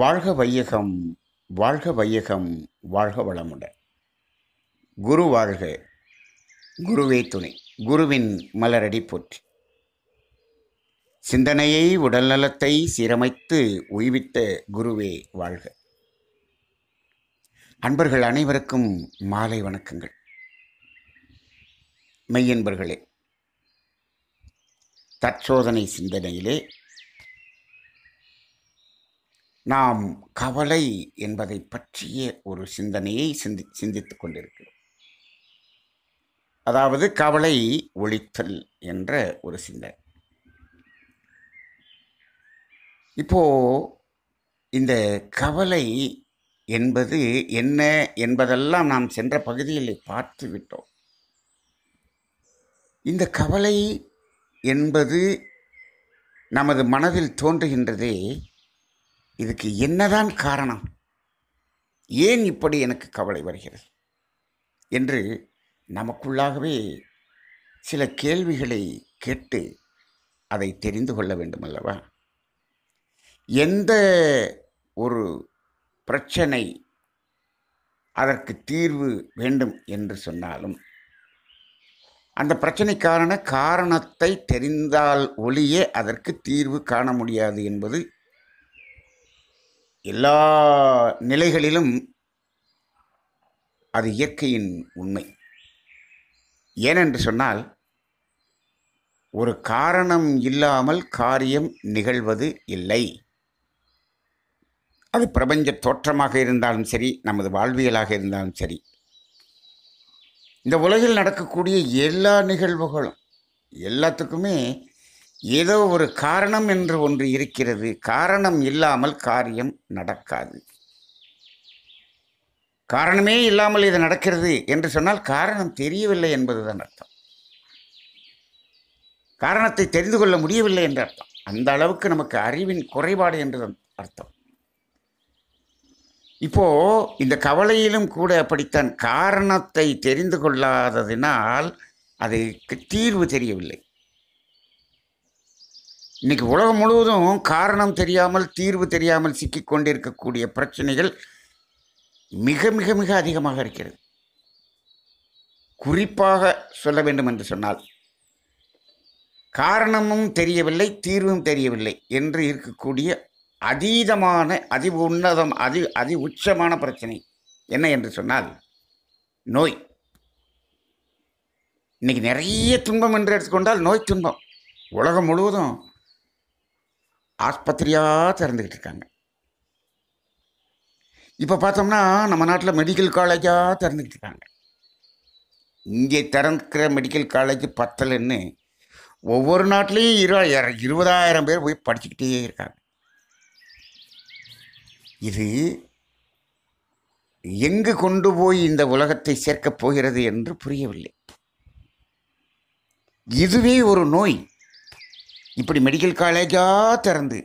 வாழ்க வையகம் வாழ்க வையகம் வாழ்க வளமுடன் குரு வாழ்க குருவே துணை குருவின் மலரடி போற்றி சிந்தனையை உடல் நலத்தை சீரமைத்து உய்வித்த குருவே வாழ்க அன்பர்கள் அனைவருக்கும் மாலை வணக்கங்கள் மெய்யன்பர்களே தற்சோதனை சிந்தனையிலே நாம் கவலை என்பதை பற்றிய ஒரு சிந்தனையை சிந்தி சிந்தித்து கொண்டிருக்கிறோம் அதாவது கவலை ஒழித்தல் என்ற ஒரு சிந்தனை இப்போ இந்த கவலை என்பது என்ன என்பதெல்லாம் நாம் சென்ற பகுதியில் பார்த்து விட்டோம் இந்த கவலை என்பது நமது மனதில் தோன்றுகின்றதே இதுக்கு என்னதான் காரணம் ஏன் இப்படி எனக்கு கவலை வருகிறது என்று நமக்குள்ளாகவே சில கேள்விகளை கேட்டு அதை தெரிந்து கொள்ள வேண்டும் அல்லவா எந்த ஒரு பிரச்சனை அதற்கு தீர்வு வேண்டும் என்று சொன்னாலும் அந்த பிரச்சனைக்கான காரணத்தை தெரிந்தால் ஒளியே அதற்கு தீர்வு காண முடியாது என்பது எல்லா நிலைகளிலும் அது இயற்கையின் உண்மை ஏனென்று சொன்னால் ஒரு காரணம் இல்லாமல் காரியம் நிகழ்வது இல்லை அது பிரபஞ்ச தோற்றமாக இருந்தாலும் சரி நமது வாழ்வியலாக இருந்தாலும் சரி இந்த உலகில் நடக்கக்கூடிய எல்லா நிகழ்வுகளும் எல்லாத்துக்குமே ஏதோ ஒரு காரணம் என்று ஒன்று இருக்கிறது காரணம் இல்லாமல் காரியம் நடக்காது காரணமே இல்லாமல் இது நடக்கிறது என்று சொன்னால் காரணம் தெரியவில்லை என்பதுதான் அர்த்தம் காரணத்தை தெரிந்து கொள்ள முடியவில்லை என்ற அர்த்தம் அந்த அளவுக்கு நமக்கு அறிவின் குறைபாடு என்று அர்த்தம் இப்போ இந்த கவலையிலும் கூட அப்படித்தான் காரணத்தை தெரிந்து கொள்ளாததினால் அதுக்கு தீர்வு தெரியவில்லை இன்றைக்கி உலகம் முழுவதும் காரணம் தெரியாமல் தீர்வு தெரியாமல் சிக்கிக்கொண்டிருக்கக்கூடிய பிரச்சனைகள் மிக மிக மிக அதிகமாக இருக்கிறது குறிப்பாக சொல்ல வேண்டும் என்று சொன்னால் காரணமும் தெரியவில்லை தீர்வும் தெரியவில்லை என்று இருக்கக்கூடிய அதீதமான அதி உன்னதம் அதி அதி உச்சமான பிரச்சனை என்ன என்று சொன்னால் நோய் இன்றைக்கி நிறைய துன்பம் என்று எடுத்துக்கொண்டால் நோய் துன்பம் உலகம் முழுவதும் ஆஸ்பத்திரியாக திறந்துக்கிட்டு இருக்காங்க இப்போ பார்த்தோம்னா நம்ம நாட்டில் மெடிக்கல் காலேஜாக திறந்துக்கிட்டு இருக்காங்க இங்கே திறந்துக்கிற மெடிக்கல் காலேஜ் பத்தலைன்னு ஒவ்வொரு நாட்டிலையும் இரு இருபதாயிரம் பேர் போய் படிச்சுக்கிட்டே இருக்காங்க இது எங்கு கொண்டு போய் இந்த உலகத்தை சேர்க்கப் போகிறது என்று புரியவில்லை இதுவே ஒரு நோய் இப்படி மெடிக்கல் காலேஜாக திறந்து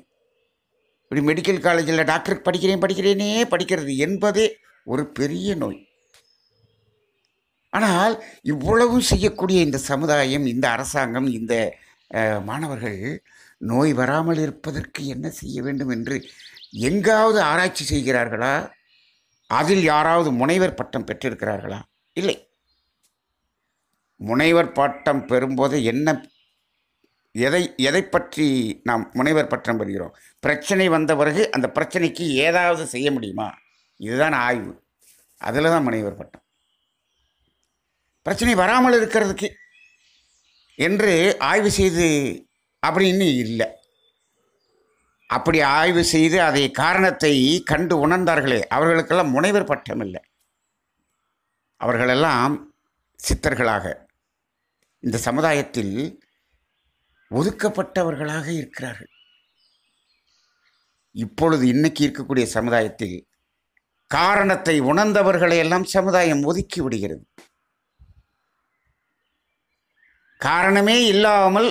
இப்படி மெடிக்கல் காலேஜில் டாக்டருக்கு படிக்கிறேன் படிக்கிறேனே படிக்கிறது என்பதே ஒரு பெரிய நோய் ஆனால் இவ்வளவும் செய்யக்கூடிய இந்த சமுதாயம் இந்த அரசாங்கம் இந்த மாணவர்கள் நோய் வராமல் இருப்பதற்கு என்ன செய்ய வேண்டும் என்று எங்காவது ஆராய்ச்சி செய்கிறார்களா அதில் யாராவது முனைவர் பட்டம் பெற்றிருக்கிறார்களா இல்லை முனைவர் பட்டம் பெறும்போது என்ன எதை எதை பற்றி நாம் முனைவர் பட்டம் பெறுகிறோம் பிரச்சனை வந்த பிறகு அந்த பிரச்சனைக்கு ஏதாவது செய்ய முடியுமா இதுதான் ஆய்வு அதில் தான் முனைவர் பட்டம் பிரச்சனை வராமல் இருக்கிறதுக்கு என்று ஆய்வு செய்து அப்படின்னு இல்லை அப்படி ஆய்வு செய்து அதை காரணத்தை கண்டு உணர்ந்தார்களே அவர்களுக்கெல்லாம் முனைவர் பட்டம் இல்லை அவர்களெல்லாம் சித்தர்களாக இந்த சமுதாயத்தில் ஒதுக்கப்பட்டவர்களாக இருக்கிறார்கள் இப்பொழுது இன்னைக்கு இருக்கக்கூடிய சமுதாயத்தில் காரணத்தை உணர்ந்தவர்களை எல்லாம் சமுதாயம் ஒதுக்கி விடுகிறது காரணமே இல்லாமல்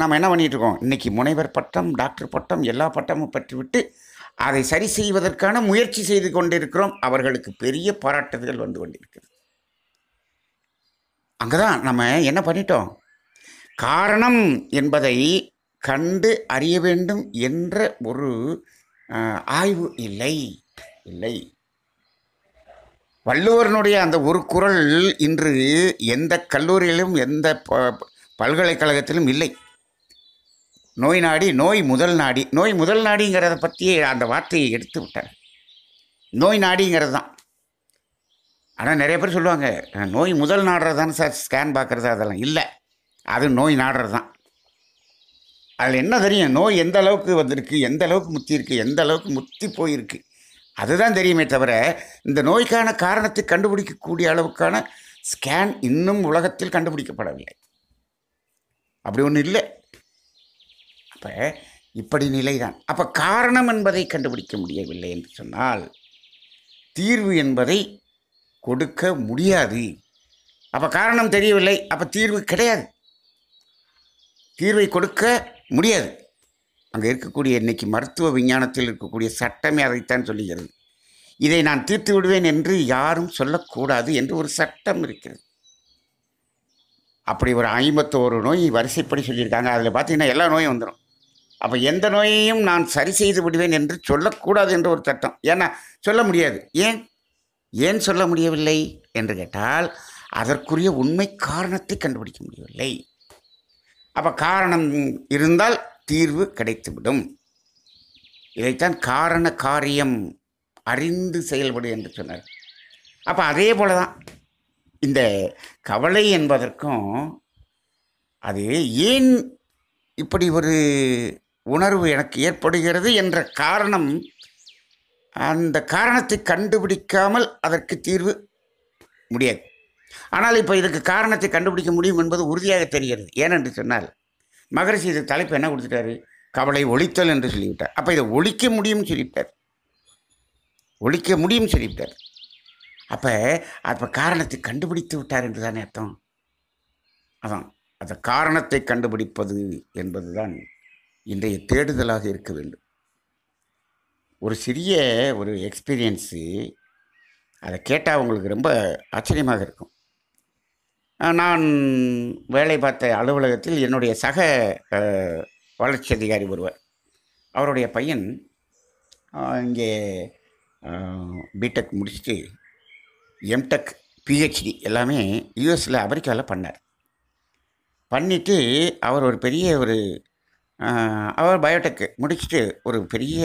நாம் என்ன பண்ணிட்டு இருக்கோம் இன்னைக்கு முனைவர் பட்டம் டாக்டர் பட்டம் எல்லா பட்டமும் பெற்றுவிட்டு அதை சரி செய்வதற்கான முயற்சி செய்து கொண்டிருக்கிறோம் அவர்களுக்கு பெரிய பாராட்டுதல் வந்து கொண்டிருக்கிறது அங்கே தான் நம்ம என்ன பண்ணிட்டோம் காரணம் என்பதை கண்டு அறிய வேண்டும் என்ற ஒரு ஆய்வு இல்லை இல்லை வள்ளுவரனுடைய அந்த ஒரு குரல் இன்று எந்த கல்லூரியிலும் எந்த பல்கலைக்கழகத்திலும் இல்லை நோய் நாடி நோய் முதல் நாடி நோய் முதல் நாடிங்கிறத பற்றி அந்த வார்த்தையை எடுத்து விட்டார் நோய் நாடிங்கிறது தான் ஆனால் நிறைய பேர் சொல்லுவாங்க நோய் முதல் நாடுறது தானே சார் ஸ்கேன் பார்க்குறது அதெல்லாம் இல்லை அது நோய் நாடுறது தான் அதில் என்ன தெரியும் நோய் எந்த அளவுக்கு வந்திருக்கு எந்த அளவுக்கு முத்தி இருக்குது எந்த அளவுக்கு முத்தி போயிருக்கு அதுதான் தெரியுமே தவிர இந்த நோய்க்கான காரணத்தை கண்டுபிடிக்கக்கூடிய அளவுக்கான ஸ்கேன் இன்னும் உலகத்தில் கண்டுபிடிக்கப்படவில்லை அப்படி ஒன்றும் இல்லை அப்போ இப்படி நிலைதான் அப்போ காரணம் என்பதை கண்டுபிடிக்க முடியவில்லை என்று சொன்னால் தீர்வு என்பதை கொடுக்க முடியாது அப்போ காரணம் தெரியவில்லை அப்போ தீர்வு கிடையாது தீர்வை கொடுக்க முடியாது அங்கே இருக்கக்கூடிய இன்றைக்கி மருத்துவ விஞ்ஞானத்தில் இருக்கக்கூடிய சட்டமே அதைத்தான் சொல்லுகிறது இதை நான் தீர்த்து விடுவேன் என்று யாரும் சொல்லக்கூடாது என்று ஒரு சட்டம் இருக்கிறது அப்படி ஒரு ஐம்பத்தோரு நோய் வரிசைப்படி சொல்லியிருக்காங்க அதில் பார்த்திங்கன்னா எல்லா நோயும் வந்துடும் அப்போ எந்த நோயையும் நான் சரி செய்து விடுவேன் என்று சொல்லக்கூடாது என்று ஒரு சட்டம் ஏன்னா சொல்ல முடியாது ஏன் ஏன் சொல்ல முடியவில்லை என்று கேட்டால் அதற்குரிய உண்மை காரணத்தை கண்டுபிடிக்க முடியவில்லை அப்போ காரணம் இருந்தால் தீர்வு கிடைத்துவிடும் இதைத்தான் காரண காரியம் அறிந்து செயல்படு என்று சொன்னார் அப்போ அதே போல தான் இந்த கவலை என்பதற்கும் அது ஏன் இப்படி ஒரு உணர்வு எனக்கு ஏற்படுகிறது என்ற காரணம் அந்த காரணத்தை கண்டுபிடிக்காமல் அதற்கு தீர்வு முடியாது ஆனால் இப்போ இதுக்கு காரணத்தை கண்டுபிடிக்க முடியும் என்பது உறுதியாக தெரிகிறது ஏனென்று சொன்னால் மகரிஷி இது தலைப்பு என்ன கொடுத்துட்டாரு கவலை ஒழித்தல் என்று சொல்லிவிட்டார் அப்போ இதை ஒழிக்க முடியும்னு சொல்லிவிட்டார் ஒழிக்க முடியும் சொல்லிவிட்டார் அப்போ அப்போ காரணத்தை கண்டுபிடித்து விட்டார் என்று தானே அர்த்தம் அதான் அந்த காரணத்தை கண்டுபிடிப்பது என்பது தான் இன்றைய தேடுதலாக இருக்க வேண்டும் ஒரு சிறிய ஒரு எக்ஸ்பீரியன்ஸு அதை கேட்டால் அவங்களுக்கு ரொம்ப ஆச்சரியமாக இருக்கும் நான் வேலை பார்த்த அலுவலகத்தில் என்னுடைய சக வளர்ச்சி அதிகாரி ஒருவர் அவருடைய பையன் இங்கே பிடெக் முடிச்சுட்டு எம்டெக் பிஹெச்டி எல்லாமே யூஎஸில் அமெரிக்காவில் பண்ணார் பண்ணிவிட்டு அவர் ஒரு பெரிய ஒரு அவர் பயோடெக் முடிச்சுட்டு ஒரு பெரிய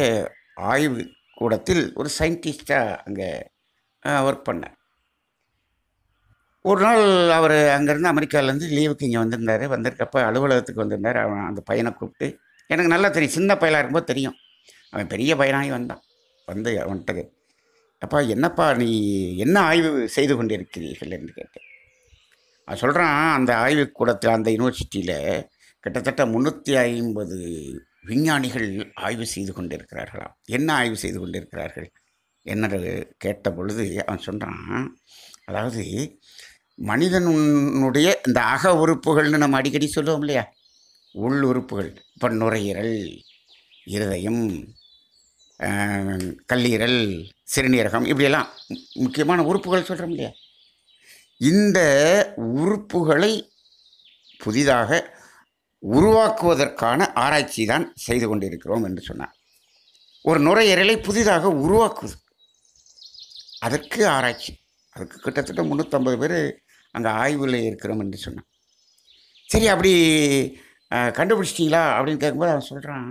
ஆய்வு கூடத்தில் ஒரு சயின்டிஸ்டாக அங்கே ஒர்க் பண்ணார் ஒரு நாள் அவர் அங்கேருந்து அமெரிக்காவிலேருந்து லீவுக்கு இங்கே வந்திருந்தார் வந்திருக்கப்ப அலுவலகத்துக்கு வந்திருந்தார் அவன் அந்த பையனை கூப்பிட்டு எனக்கு நல்லா தெரியும் சின்ன பயலாக இருக்கும்போது தெரியும் அவன் பெரிய பையனாகி வந்தான் வந்து அவன்கிட்ட அப்பா என்னப்பா நீ என்ன ஆய்வு செய்து கொண்டிருக்கிறீர்கள் என்று கேட்டேன் அவன் சொல்கிறான் அந்த ஆய்வு கூடத்தில் அந்த யூனிவர்சிட்டியில் கிட்டத்தட்ட முந்நூற்றி ஐம்பது விஞ்ஞானிகள் ஆய்வு செய்து கொண்டிருக்கிறார்களாம் என்ன ஆய்வு செய்து கொண்டிருக்கிறார்கள் என்னது கேட்ட பொழுது அவன் சொல்கிறான் அதாவது மனிதனுடைய இந்த அக உறுப்புகள்னு நம்ம அடிக்கடி சொல்லுவோம் இல்லையா உள் உறுப்புகள் இப்போ நுரையீரல் இருதயம் கல்லீரல் சிறுநீரகம் இப்படியெல்லாம் முக்கியமான உறுப்புகள் சொல்கிறோம் இல்லையா இந்த உறுப்புகளை புதிதாக உருவாக்குவதற்கான ஆராய்ச்சி தான் செய்து கொண்டிருக்கிறோம் என்று சொன்னார் ஒரு நுரையீரலை புதிதாக உருவாக்குவது அதற்கு ஆராய்ச்சி அதுக்கு கிட்டத்தட்ட முந்நூற்றம்பது பேர் அந்த ஆய்வில் இருக்கிறோம் என்று சொன்னான் சரி அப்படி கண்டுபிடிச்சிட்டிங்களா அப்படின்னு கேட்கும்போது அவன் சொல்கிறான்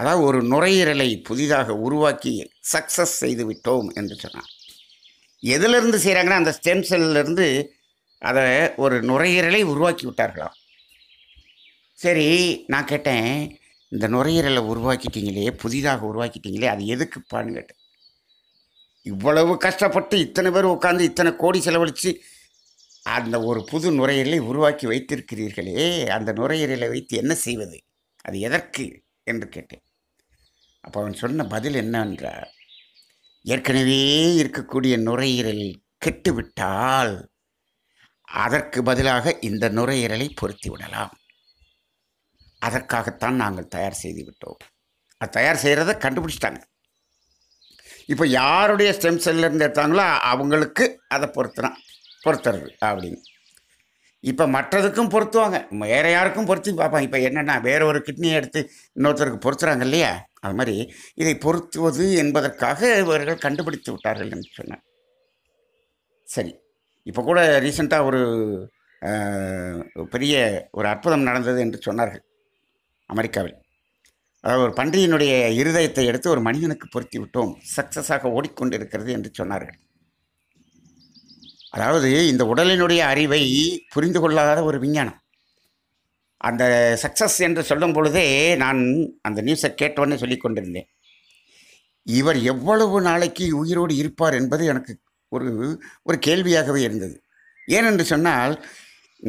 அதாவது ஒரு நுரையீரலை புதிதாக உருவாக்கி சக்ஸஸ் செய்து விட்டோம் என்று சொன்னான் எதிலிருந்து செய்கிறாங்கன்னா அந்த ஸ்டெம் செல்லிருந்து அதை ஒரு நுரையீரலை உருவாக்கி விட்டார்களாம் சரி நான் கேட்டேன் இந்த நுரையீரலை உருவாக்கிட்டீங்களே புதிதாக உருவாக்கிட்டீங்களே அது எதுக்குப்பான்னு கேட்டேன் இவ்வளவு கஷ்டப்பட்டு இத்தனை பேர் உட்காந்து இத்தனை கோடி செலவழித்து அந்த ஒரு புது நுரையீரலை உருவாக்கி வைத்திருக்கிறீர்களே அந்த நுரையீரலை வைத்து என்ன செய்வது அது எதற்கு என்று கேட்டேன் அப்போ அவன் சொன்ன பதில் என்னவென்றால் ஏற்கனவே இருக்கக்கூடிய நுரையீரல் கெட்டுவிட்டால் அதற்கு பதிலாக இந்த நுரையீரலை பொருத்தி விடலாம் அதற்காகத்தான் நாங்கள் தயார் செய்து விட்டோம் அது தயார் செய்கிறத கண்டுபிடிச்சிட்டாங்க இப்போ யாருடைய ஸ்டெம் செல்லிருந்து எடுத்தாங்களோ அவங்களுக்கு அதை பொருத்தினான் பொருத்துறது அப்படின்னு இப்போ மற்றதுக்கும் பொருத்துவாங்க வேறு யாருக்கும் பொருத்தி பார்ப்பாங்க இப்போ என்னென்னா வேறு ஒரு கிட்னியை எடுத்து இன்னொருத்தருக்கு பொருத்துறாங்க இல்லையா அது மாதிரி இதை பொருத்துவது என்பதற்காக இவர்கள் கண்டுபிடித்து விட்டார்கள் என்று சொன்னேன் சரி இப்போ கூட ரீசெண்டாக ஒரு பெரிய ஒரு அற்புதம் நடந்தது என்று சொன்னார்கள் அமெரிக்காவில் அதாவது ஒரு பன்றியினுடைய இருதயத்தை எடுத்து ஒரு மனிதனுக்கு பொருத்தி விட்டோம் சக்ஸஸாக ஓடிக்கொண்டிருக்கிறது என்று சொன்னார்கள் அதாவது இந்த உடலினுடைய அறிவை புரிந்து கொள்ளாத ஒரு விஞ்ஞானம் அந்த சக்ஸஸ் என்று சொல்லும் பொழுதே நான் அந்த நியூஸை கேட்டோன்னே சொல்லி கொண்டிருந்தேன் இவர் எவ்வளவு நாளைக்கு உயிரோடு இருப்பார் என்பது எனக்கு ஒரு ஒரு கேள்வியாகவே இருந்தது ஏனென்று சொன்னால்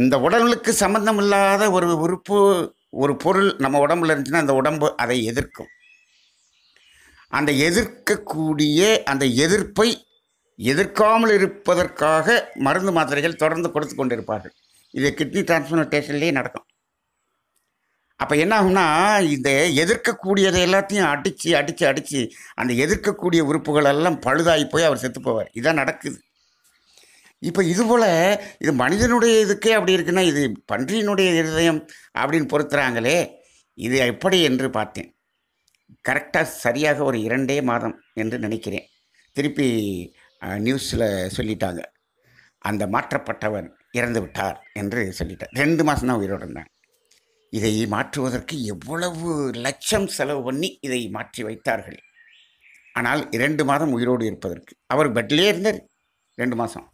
இந்த உடலுக்கு சம்பந்தமில்லாத ஒரு உறுப்பு ஒரு பொருள் நம்ம உடம்புல இருந்துச்சுன்னா அந்த உடம்பு அதை எதிர்க்கும் அந்த எதிர்க்கக்கூடிய அந்த எதிர்ப்பை எதிர்க்காமல் இருப்பதற்காக மருந்து மாத்திரைகள் தொடர்ந்து கொடுத்து கொண்டிருப்பார்கள் இது கிட்னி டிரான்ஸ்பிளான்டேஷன்லேயே நடக்கும் அப்போ என்ன ஆகும்னா இந்த எதிர்க்கக்கூடியதை எல்லாத்தையும் அடித்து அடித்து அடித்து அந்த எதிர்க்கக்கூடிய உறுப்புகளெல்லாம் பழுதாகி போய் அவர் செத்து போவார் இதான் நடக்குது இப்போ இது போல் இது மனிதனுடைய இதுக்கே அப்படி இருக்குன்னா இது பன்றியினுடைய இருதயம் அப்படின்னு பொறுத்துறாங்களே இது எப்படி என்று பார்த்தேன் கரெக்டாக சரியாக ஒரு இரண்டே மாதம் என்று நினைக்கிறேன் திருப்பி நியூஸில் சொல்லிட்டாங்க அந்த மாற்றப்பட்டவர் இறந்து விட்டார் என்று சொல்லிட்டார் ரெண்டு மாதம் தான் உயிரோடு இருந்தேன் இதை மாற்றுவதற்கு எவ்வளவு லட்சம் செலவு பண்ணி இதை மாற்றி வைத்தார்கள் ஆனால் இரண்டு மாதம் உயிரோடு இருப்பதற்கு அவர் பெட்லேயே இருந்தார் ரெண்டு மாதம்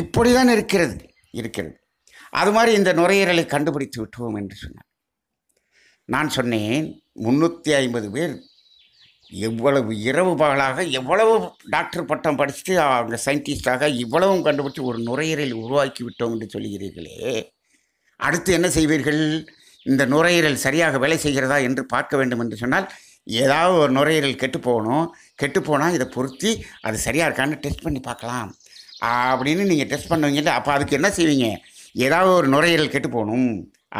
இப்படி தான் இருக்கிறது இருக்கிறது அது மாதிரி இந்த நுரையீரலை கண்டுபிடித்து விட்டுவோம் என்று சொன்னார் நான் சொன்னேன் முந்நூற்றி ஐம்பது பேர் எவ்வளவு இரவு பகலாக எவ்வளவு டாக்டர் பட்டம் படிச்சுட்டு அவங்க சயின்டிஸ்டாக இவ்வளவும் கண்டுபிடிச்சு ஒரு நுரையீரல் உருவாக்கி விட்டோம் என்று சொல்கிறீர்களே அடுத்து என்ன செய்வீர்கள் இந்த நுரையீரல் சரியாக வேலை செய்கிறதா என்று பார்க்க வேண்டும் என்று சொன்னால் ஏதாவது ஒரு நுரையீரல் கெட்டு போகணும் கெட்டு போனால் இதை பொருத்தி அது சரியாக இருக்கான்னு டெஸ்ட் பண்ணி பார்க்கலாம் அப்படின்னு நீங்கள் டெஸ்ட் பண்ணுவீங்கல்ல அப்போ அதுக்கு என்ன செய்வீங்க ஏதாவது ஒரு நுரையீரல் கெட்டு போகணும்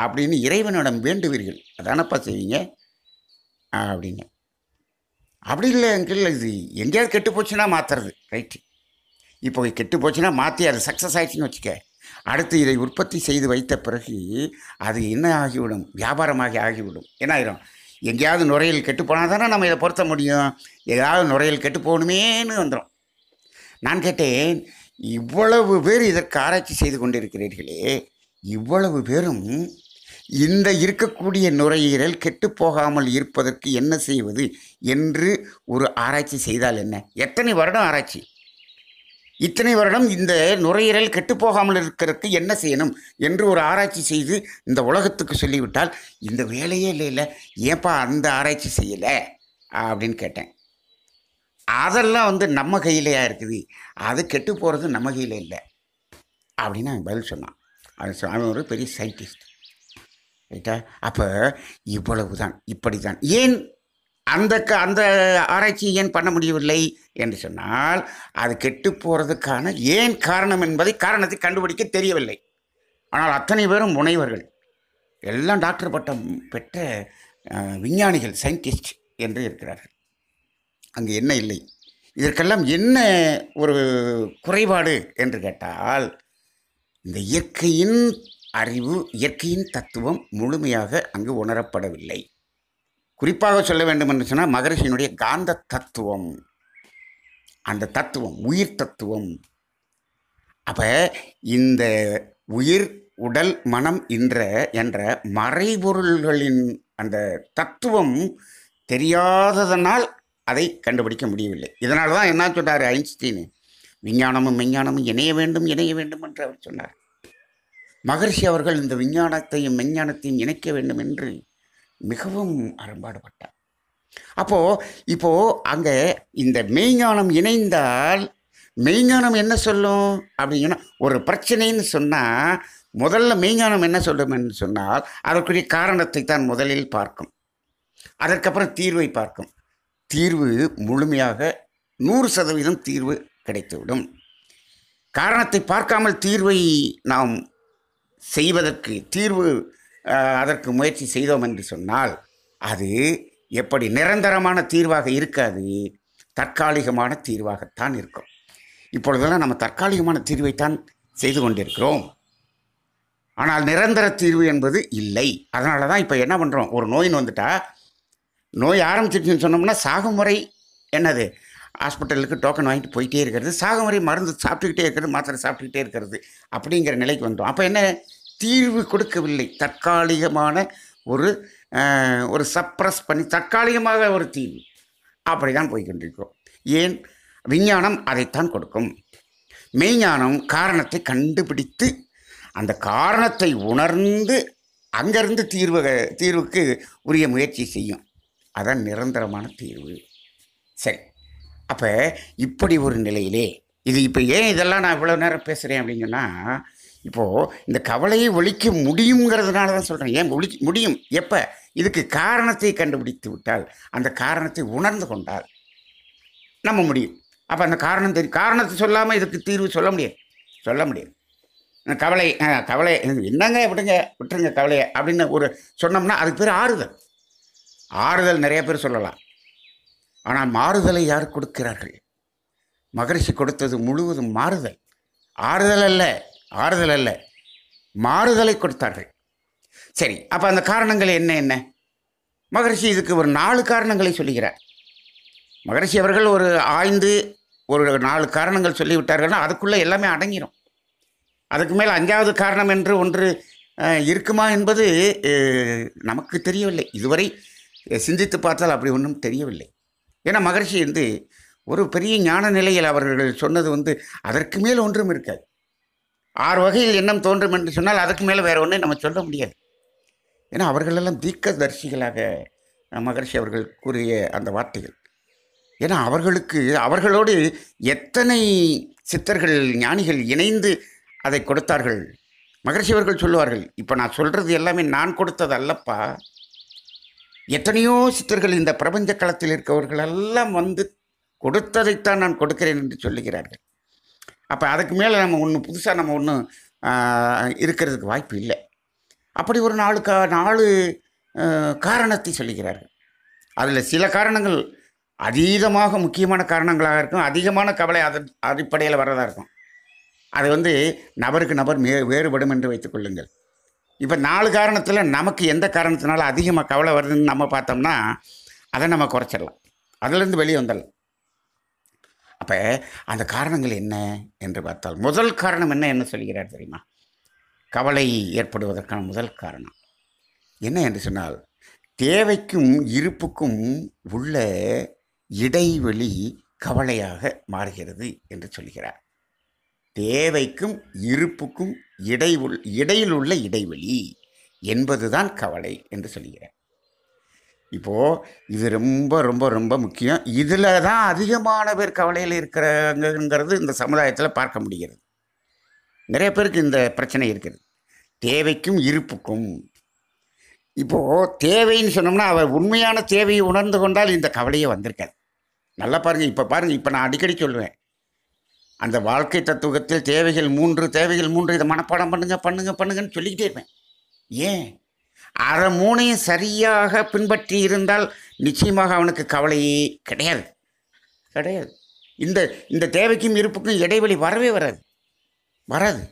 அப்படின்னு இறைவனிடம் வேண்டுவீர்கள் அதானப்பா செய்வீங்க அப்படிங்க அப்படி இல்லை அங்கிள் இது எங்கேயாவது கெட்டு போச்சுன்னா மாற்றுறது ரைட்டு இப்போ கெட்டு போச்சுன்னா மாற்றி அது சக்ஸஸ் ஆகிடுச்சின்னு வச்சுக்க அடுத்து இதை உற்பத்தி செய்து வைத்த பிறகு அது என்ன ஆகிவிடும் வியாபாரமாக ஆகிவிடும் என்ன ஆயிரும் எங்கேயாவது நுரையில் கெட்டு போனால் தானே நம்ம இதை பொருத்த முடியும் ஏதாவது நுரையில் கெட்டு போகணுமேனு வந்துடும் நான் கேட்டேன் இவ்வளவு பேர் இதற்கு ஆராய்ச்சி செய்து கொண்டிருக்கிறீர்களே இவ்வளவு பேரும் இந்த இருக்கக்கூடிய நுரையீரல் கெட்டு போகாமல் இருப்பதற்கு என்ன செய்வது என்று ஒரு ஆராய்ச்சி செய்தால் என்ன எத்தனை வருடம் ஆராய்ச்சி இத்தனை வருடம் இந்த நுரையீரல் கெட்டுப்போகாமல் இருக்கிறதுக்கு என்ன செய்யணும் என்று ஒரு ஆராய்ச்சி செய்து இந்த உலகத்துக்கு சொல்லிவிட்டால் இந்த வேலையே இல்லை இல்லை ஏப்பா அந்த ஆராய்ச்சி செய்யலை அப்படின்னு கேட்டேன் அதெல்லாம் வந்து நம்ம கையிலையா இருக்குது அது கெட்டு போகிறது நம்ம கையில் இல்லை அப்படின்னு அவன் பதில் சொன்னான் அது அவன் ஒரு பெரிய சயின்டிஸ்ட் ரைட்டா அப்போ இவ்வளவு தான் இப்படி தான் ஏன் அந்த க அந்த ஆராய்ச்சி ஏன் பண்ண முடியவில்லை என்று சொன்னால் அது கெட்டு போகிறதுக்கான ஏன் காரணம் என்பதை காரணத்தை கண்டுபிடிக்க தெரியவில்லை ஆனால் அத்தனை பேரும் முனைவர்கள் எல்லாம் டாக்டர் பட்டம் பெற்ற விஞ்ஞானிகள் சயின்டிஸ்ட் என்று இருக்கிறார்கள் அங்கு என்ன இல்லை இதற்கெல்லாம் என்ன ஒரு குறைபாடு என்று கேட்டால் இந்த இயற்கையின் அறிவு இயற்கையின் தத்துவம் முழுமையாக அங்கு உணரப்படவில்லை குறிப்பாக சொல்ல வேண்டும் என்று சொன்னால் மகரிஷியினுடைய காந்த தத்துவம் அந்த தத்துவம் உயிர் தத்துவம் அப்போ இந்த உயிர் உடல் மனம் என்ற என்ற மறைபொருள்களின் அந்த தத்துவம் தெரியாததனால் அதை கண்டுபிடிக்க முடியவில்லை இதனால தான் என்ன சொன்னார் ஐன்ஸ்டீனு விஞ்ஞானமும் மெஞ்ஞானமும் இணைய வேண்டும் இணைய வேண்டும் என்று அவர் சொன்னார் மகர்ஷி அவர்கள் இந்த விஞ்ஞானத்தையும் மெஞ்ஞானத்தையும் இணைக்க வேண்டும் என்று மிகவும் அரும்பாடுபட்டார் அப்போது இப்போது அங்கே இந்த மெய்ஞானம் இணைந்தால் மெய்ஞானம் என்ன சொல்லும் அப்படிங்கன்னா ஒரு பிரச்சனைன்னு சொன்னால் முதல்ல மெய்ஞானம் என்ன சொல்லும் என்று சொன்னால் அதற்குரிய காரணத்தை தான் முதலில் பார்க்கும் அதற்கப்புறம் தீர்வை பார்க்கும் தீர்வு முழுமையாக நூறு சதவீதம் தீர்வு கிடைத்துவிடும் காரணத்தை பார்க்காமல் தீர்வை நாம் செய்வதற்கு தீர்வு அதற்கு முயற்சி செய்தோம் என்று சொன்னால் அது எப்படி நிரந்தரமான தீர்வாக இருக்காது தற்காலிகமான தீர்வாகத்தான் இருக்கும் இப்பொழுதெல்லாம் நம்ம தற்காலிகமான தீர்வைத்தான் செய்து கொண்டிருக்கிறோம் ஆனால் நிரந்தர தீர்வு என்பது இல்லை அதனால தான் இப்போ என்ன பண்ணுறோம் ஒரு நோயின் வந்துட்டால் நோய் ஆரம்பிச்சிருச்சுன்னு சொன்னோம்னா சாகுமுறை என்னது ஹாஸ்பிட்டலுக்கு டோக்கன் வாங்கிட்டு போயிட்டே இருக்கிறது சாகுமுறை மருந்து சாப்பிட்டுக்கிட்டே இருக்கிறது மாத்திரை சாப்பிட்டுக்கிட்டே இருக்கிறது அப்படிங்கிற நிலைக்கு வந்தோம் அப்போ என்ன தீர்வு கொடுக்கவில்லை தற்காலிகமான ஒரு ஒரு சப்ரஸ் பண்ணி தற்காலிகமாக ஒரு தீர்வு அப்படி தான் போய்கொண்டிருக்கோம் ஏன் விஞ்ஞானம் அதைத்தான் கொடுக்கும் மெய்ஞானம் காரணத்தை கண்டுபிடித்து அந்த காரணத்தை உணர்ந்து அங்கேருந்து தீர்வு தீர்வுக்கு உரிய முயற்சி செய்யும் அதான் நிரந்தரமான தீர்வு சரி அப்போ இப்படி ஒரு நிலையிலே இது இப்போ ஏன் இதெல்லாம் நான் இவ்வளோ நேரம் பேசுகிறேன் அப்படின்னா இப்போது இந்த கவலையை ஒழிக்க முடியுங்கிறதுனால தான் சொல்கிறேன் ஏன் ஒழி முடியும் எப்போ இதுக்கு காரணத்தை கண்டுபிடித்து விட்டால் அந்த காரணத்தை உணர்ந்து கொண்டால் நம்ம முடியும் அப்போ அந்த காரணம் தெரியும் காரணத்தை சொல்லாமல் இதுக்கு தீர்வு சொல்ல முடியாது சொல்ல முடியாது கவலை கவலை என்னங்க விடுங்க விட்டுருங்க கவலையை அப்படின்னு ஒரு சொன்னோம்னா அதுக்கு பேர் ஆறுதல் ஆறுதல் நிறைய பேர் சொல்லலாம் ஆனால் மாறுதலை யார் கொடுக்கிறார்கள் மகரிஷி கொடுத்தது முழுவதும் மாறுதல் ஆறுதல் அல்ல ஆறுதல் அல்ல மாறுதலை கொடுத்தார்கள் சரி அப்போ அந்த காரணங்கள் என்ன என்ன மகரிஷி இதுக்கு ஒரு நாலு காரணங்களை சொல்லுகிறார் மகரிஷி அவர்கள் ஒரு ஆய்ந்து ஒரு நாலு காரணங்கள் சொல்லிவிட்டார்கள்னா அதுக்குள்ளே எல்லாமே அடங்கிடும் அதுக்கு மேல் அஞ்சாவது காரணம் என்று ஒன்று இருக்குமா என்பது நமக்கு தெரியவில்லை இதுவரை சிந்தித்து பார்த்தால் அப்படி ஒன்றும் தெரியவில்லை ஏன்னா மகர்ஷி வந்து ஒரு பெரிய ஞான நிலையில் அவர்கள் சொன்னது வந்து அதற்கு மேல் ஒன்றும் இருக்காது ஆறு வகையில் எண்ணம் தோன்றும் என்று சொன்னால் அதற்கு மேலே வேறு ஒன்றை நம்ம சொல்ல முடியாது ஏன்னா அவர்களெல்லாம் தீக்க தரிசிகளாக மகர்ஷி அவர்கள் கூறிய அந்த வார்த்தைகள் ஏன்னா அவர்களுக்கு அவர்களோடு எத்தனை சித்தர்கள் ஞானிகள் இணைந்து அதை கொடுத்தார்கள் மகர்ஷி அவர்கள் சொல்லுவார்கள் இப்போ நான் சொல்கிறது எல்லாமே நான் கொடுத்தது அல்லப்பா எத்தனையோ சித்தர்கள் இந்த பிரபஞ்ச களத்தில் இருக்கவர்கள் எல்லாம் வந்து கொடுத்ததைத்தான் நான் கொடுக்கிறேன் என்று சொல்லுகிறார்கள் அப்போ அதுக்கு மேலே நம்ம ஒன்று புதுசாக நம்ம ஒன்று இருக்கிறதுக்கு வாய்ப்பு இல்லை அப்படி ஒரு நாலு கா நாலு காரணத்தை சொல்லுகிறார்கள் அதில் சில காரணங்கள் அதீதமாக முக்கியமான காரணங்களாக இருக்கும் அதிகமான கவலை அதன் அடிப்படையில் வர்றதாக இருக்கும் அது வந்து நபருக்கு நபர் மே வேறுபடும் என்று வைத்துக்கொள்ளுங்கள் இப்போ நாலு காரணத்தில் நமக்கு எந்த காரணத்தினால அதிகமாக கவலை வருதுன்னு நம்ம பார்த்தோம்னா அதை நம்ம குறைச்சிடலாம் அதுலேருந்து வெளியே வந்துடலாம் அப்போ அந்த காரணங்கள் என்ன என்று பார்த்தால் முதல் காரணம் என்ன என்ன சொல்கிறார் தெரியுமா கவலை ஏற்படுவதற்கான முதல் காரணம் என்ன என்று சொன்னால் தேவைக்கும் இருப்புக்கும் உள்ள இடைவெளி கவலையாக மாறுகிறது என்று சொல்கிறார் தேவைக்கும் இருப்புக்கும் இடைவுள் இடையில் உள்ள இடைவெளி என்பதுதான் கவலை என்று சொல்கிறேன் இப்போது இது ரொம்ப ரொம்ப ரொம்ப முக்கியம் இதில் தான் அதிகமான பேர் கவலையில் இருக்கிறாங்கிறது இந்த சமுதாயத்தில் பார்க்க முடிகிறது நிறைய பேருக்கு இந்த பிரச்சனை இருக்கிறது தேவைக்கும் இருப்புக்கும் இப்போது தேவைன்னு சொன்னோம்னா அவர் உண்மையான தேவையை உணர்ந்து கொண்டால் இந்த கவலையை வந்திருக்காது நல்லா பாருங்கள் இப்போ பாருங்கள் இப்போ நான் அடிக்கடி சொல்லுவேன் அந்த வாழ்க்கை தத்துவத்தில் தேவைகள் மூன்று தேவைகள் மூன்று இதை மனப்பாடம் பண்ணுங்க பண்ணுங்க பண்ணுங்கன்னு சொல்லிக்கிட்டே இருப்பேன் ஏன் அதை மூணையும் சரியாக பின்பற்றி இருந்தால் நிச்சயமாக அவனுக்கு கவலையே கிடையாது கிடையாது இந்த இந்த தேவைக்கும் இருப்புக்கும் இடைவெளி வரவே வராது வராது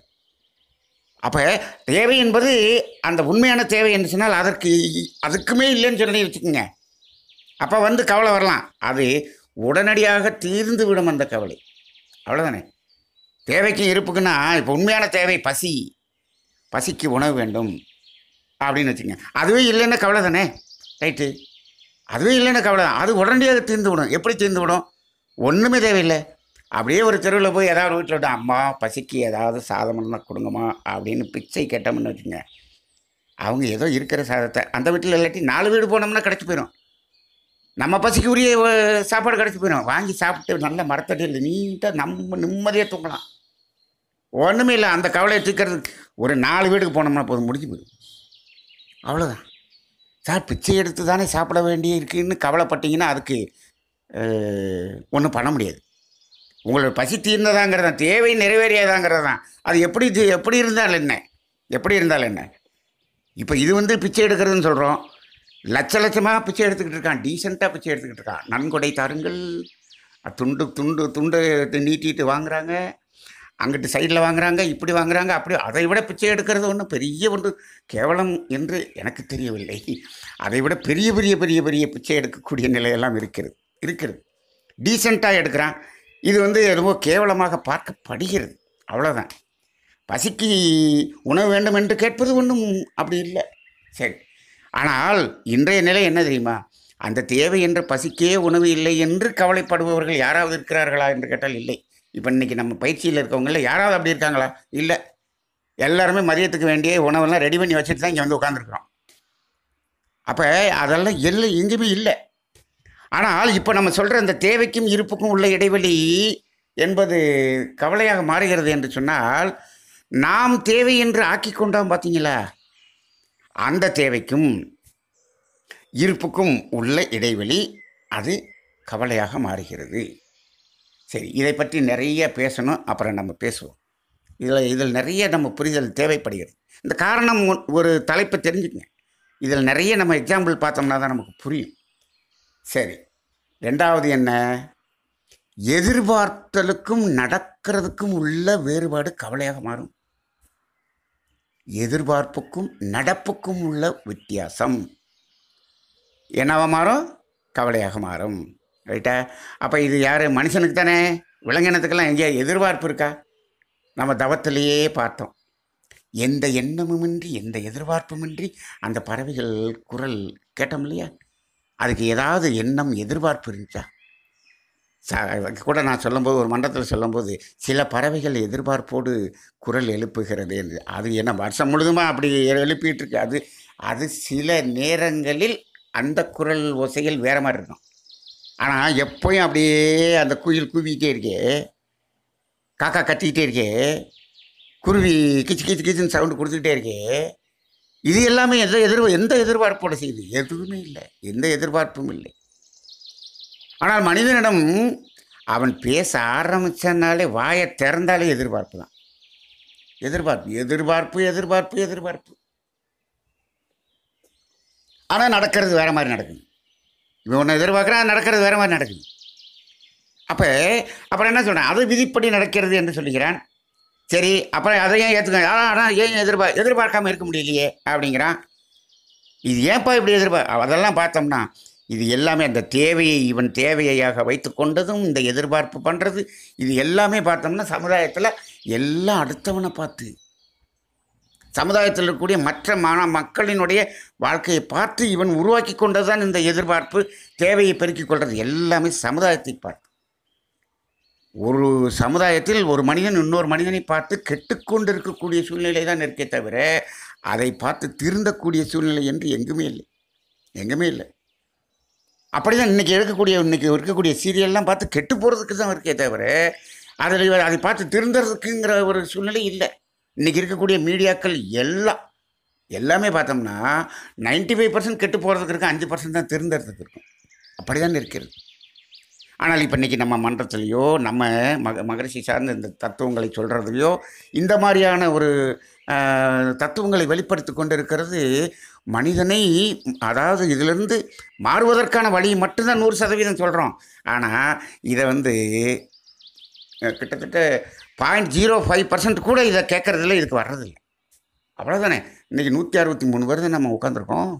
அப்போ தேவை என்பது அந்த உண்மையான தேவை என்று சொன்னால் அதற்கு அதுக்குமே இல்லைன்னு சொல்லி வச்சுக்கோங்க அப்போ வந்து கவலை வரலாம் அது உடனடியாக தீர்ந்து விடும் அந்த கவலை அவ்வளோதானே தேவைக்கும் இருப்புக்குன்னா இப்போ உண்மையான தேவை பசி பசிக்கு உணவு வேண்டும் அப்படின்னு வச்சுங்க அதுவே இல்லைன்னா கவலை தானே ரைட்டு அதுவே இல்லைன்னா கவலை தான் அது உடனடியாக தீர்ந்து விடும் எப்படி தீர்ந்து விடும் ஒன்றுமே தேவையில்லை அப்படியே ஒரு தெருவில் போய் ஏதாவது வீட்டில் விட்டு அம்மா பசிக்கு ஏதாவது சாதம் பண்ணால் கொடுங்கம்மா அப்படின்னு பிச்சை கேட்டோம்னு வச்சுங்க அவங்க ஏதோ இருக்கிற சாதத்தை அந்த வீட்டில் இல்லாட்டி நாலு வீடு போனோம்னா கிடச்சி போயிடும் நம்ம பசிக்கு உரிய சாப்பாடு கிடச்சி போயிடும் வாங்கி சாப்பிட்டு நல்ல மரத்தடி இல்லை நீட்டாக நம்ம நிம்மதியாக தூங்கலாம் ஒன்றுமே இல்லை அந்த கவலையை தூக்கிறதுக்கு ஒரு நாலு வீட்டுக்கு போனோம்னா போதும் முடிஞ்சு போயிடும் அவ்வளோதான் சார் பிச்சை எடுத்து தானே சாப்பிட வேண்டிய இருக்குன்னு கவலைப்பட்டீங்கன்னா அதுக்கு ஒன்றும் பண்ண முடியாது உங்களோட பசி தீர்ந்ததாங்கிறது தான் தேவை நிறைவேறியதாங்கிறது தான் அது எப்படி எப்படி இருந்தாலும் என்ன எப்படி இருந்தாலும் என்ன இப்போ இது வந்து பிச்சை எடுக்கிறதுன்னு சொல்கிறோம் லட்ச லட்சமாக பிச்சை எடுத்துக்கிட்டு இருக்கான் டீசெண்டாக பிச்சை எடுத்துக்கிட்டு இருக்கான் நன்கொடை தாருங்கள் துண்டு துண்டு துண்டு நீட்டிட்டு வாங்குறாங்க அங்கிட்டு சைடில் வாங்குறாங்க இப்படி வாங்குறாங்க அப்படி அதை விட பிச்சை எடுக்கிறது ஒன்றும் பெரிய ஒன்று கேவலம் என்று எனக்கு தெரியவில்லை அதை விட பெரிய பெரிய பெரிய பெரிய பிச்சை எடுக்கக்கூடிய நிலையெல்லாம் இருக்கிறது இருக்கிறது டீசெண்டாக எடுக்கிறான் இது வந்து ரொம்ப கேவலமாக பார்க்கப்படுகிறது அவ்வளோதான் பசிக்கு உணவு வேண்டும் என்று கேட்பது ஒன்றும் அப்படி இல்லை சரி ஆனால் இன்றைய நிலை என்ன தெரியுமா அந்த தேவை என்ற பசிக்கே உணவு இல்லை என்று கவலைப்படுபவர்கள் யாராவது இருக்கிறார்களா என்று கேட்டால் இல்லை இப்போ இன்றைக்கி நம்ம பயிற்சியில் இருக்கவங்கள யாராவது அப்படி இருக்காங்களா இல்லை எல்லாருமே மதியத்துக்கு வேண்டிய உணவெல்லாம் ரெடி பண்ணி வச்சுட்டு தான் இங்கே வந்து உட்காந்துருக்குறோம் அப்போ அதெல்லாம் எல்லாம் எங்கேயுமே இல்லை ஆனால் இப்போ நம்ம சொல்கிற அந்த தேவைக்கும் இருப்புக்கும் உள்ள இடைவெளி என்பது கவலையாக மாறுகிறது என்று சொன்னால் நாம் தேவை என்று ஆக்கி கொண்டோம் பார்த்தீங்களா அந்த தேவைக்கும் இருப்புக்கும் உள்ள இடைவெளி அது கவலையாக மாறுகிறது சரி இதை பற்றி நிறைய பேசணும் அப்புறம் நம்ம பேசுவோம் இதில் இதில் நிறைய நம்ம புரிதல் தேவைப்படுகிறது இந்த காரணம் ஒரு தலைப்பை தெரிஞ்சுக்கங்க இதில் நிறைய நம்ம எக்ஸாம்பிள் பார்த்தோம்னா தான் நமக்கு புரியும் சரி ரெண்டாவது என்ன எதிர்பார்த்தலுக்கும் நடக்கிறதுக்கும் உள்ள வேறுபாடு கவலையாக மாறும் எதிர்பார்ப்புக்கும் நடப்புக்கும் உள்ள வித்தியாசம் என்னவா மாறும் கவலையாக மாறும் ரைட்டா அப்போ இது யார் மனுஷனுக்கு தானே விலங்கினத்துக்கெல்லாம் எங்கேயா எதிர்பார்ப்பு இருக்கா நம்ம தவத்திலேயே பார்த்தோம் எந்த எண்ணமுமின்றி எந்த எதிர்பார்ப்புமின்றி அந்த பறவைகள் குரல் கேட்டோம் இல்லையா அதுக்கு ஏதாவது எண்ணம் எதிர்பார்ப்பு இருந்துச்சா கூட நான் சொல்லும்போது ஒரு மண்டலத்தில் சொல்லும்போது சில பறவைகள் எதிர்பார்ப்போடு குரல் எழுப்புகிறது என்று அது என்ன வருஷம் முழுதுமாக அப்படி எழுப்பிட்டுருக்கு அது அது சில நேரங்களில் அந்த குரல் ஓசைகள் வேறு மாதிரி இருக்கும் ஆனால் எப்போயும் அப்படியே அந்த குயில் கூவிக்கிட்டே இருக்கே காக்கா கத்திக்கிட்டே இருக்கே குருவி கிச்சு கிச்சு கிச்சுன்னு சவுண்டு கொடுத்துக்கிட்டே இருக்கே இது எல்லாமே எந்த எதிர் எந்த எதிர்பார்ப்போடு செய்யுது எதுவுமே இல்லை எந்த எதிர்பார்ப்பும் இல்லை ஆனால் மனிதனிடம் அவன் பேச ஆரம்பித்தனாலே வாயை திறந்தாலே எதிர்பார்ப்பு தான் எதிர்பார்ப்பு எதிர்பார்ப்பு எதிர்பார்ப்பு எதிர்பார்ப்பு ஆனால் நடக்கிறது வேறு மாதிரி நடக்குது இவன் ஒன்று எதிர்பார்க்குறான் நடக்கிறது வேறு மாதிரி நடக்குது அப்போ அப்புறம் என்ன சொல்கிறேன் அது விதிப்படி நடக்கிறது என்று சொல்லுகிறான் சரி அப்புறம் அதை ஏன் ஏற்றுக்க ஆனால் ஏன் எதிர்பார் எதிர்பார்க்காமல் இருக்க முடியலையே அப்படிங்கிறான் இது ஏன்ப்பா இப்படி எதிர்பார் அதெல்லாம் பார்த்தோம்னா இது எல்லாமே அந்த தேவையை இவன் தேவையாக வைத்து கொண்டதும் இந்த எதிர்பார்ப்பு பண்ணுறது இது எல்லாமே பார்த்தோம்னா சமுதாயத்தில் எல்லாம் அடுத்தவனை பார்த்து சமுதாயத்தில் இருக்கக்கூடிய மற்ற மன மக்களினுடைய வாழ்க்கையை பார்த்து இவன் உருவாக்கி கொண்டது தான் இந்த எதிர்பார்ப்பு தேவையை பெருக்கிக் கொள்வது எல்லாமே சமுதாயத்தை பார்த்து ஒரு சமுதாயத்தில் ஒரு மனிதன் இன்னொரு மனிதனை பார்த்து கெட்டுக்கொண்டு இருக்கக்கூடிய சூழ்நிலை தான் இருக்கே தவிர அதை பார்த்து திருந்தக்கூடிய சூழ்நிலை என்று எங்குமே இல்லை எங்குமே இல்லை அப்படி தான் இன்றைக்கி இருக்கக்கூடிய இன்றைக்கி இருக்கக்கூடிய சீரியல்லாம் பார்த்து கெட்டு போகிறதுக்கு தான் இருக்கே தவிர அதில் அதை பார்த்து திருந்துறதுக்குங்கிற ஒரு சூழ்நிலை இல்லை இன்றைக்கி இருக்கக்கூடிய மீடியாக்கள் எல்லாம் எல்லாமே பார்த்தோம்னா நைன்டி ஃபைவ் பர்சன்ட் கெட்டு போகிறதுக்கு இருக்கும் அஞ்சு பர்சன்ட் தான் திருந்துறதுக்கு இருக்கும் அப்படி தான் இருக்கிறது ஆனால் இப்போ இன்றைக்கி நம்ம மன்றத்துலேயோ நம்ம மக மகரிஷி சார்ந்த இந்த தத்துவங்களை சொல்கிறதுலையோ இந்த மாதிரியான ஒரு தத்துவங்களை வெளிப்படுத்தி கொண்டு இருக்கிறது மனிதனை அதாவது இதிலிருந்து மாறுவதற்கான வழி மட்டும்தான் நூறு சதவீதம் சொல்கிறோம் ஆனால் இதை வந்து கிட்டத்தட்ட பாயிண்ட் ஜீரோ ஃபைவ் பர்சன்ட் கூட இதை கேட்குறதில்ல இதுக்கு வர்றதில்லை அவ்வளோதானே இன்றைக்கி நூற்றி அறுபத்தி மூணு பேர் தான் நம்ம உட்காந்துருக்கோம்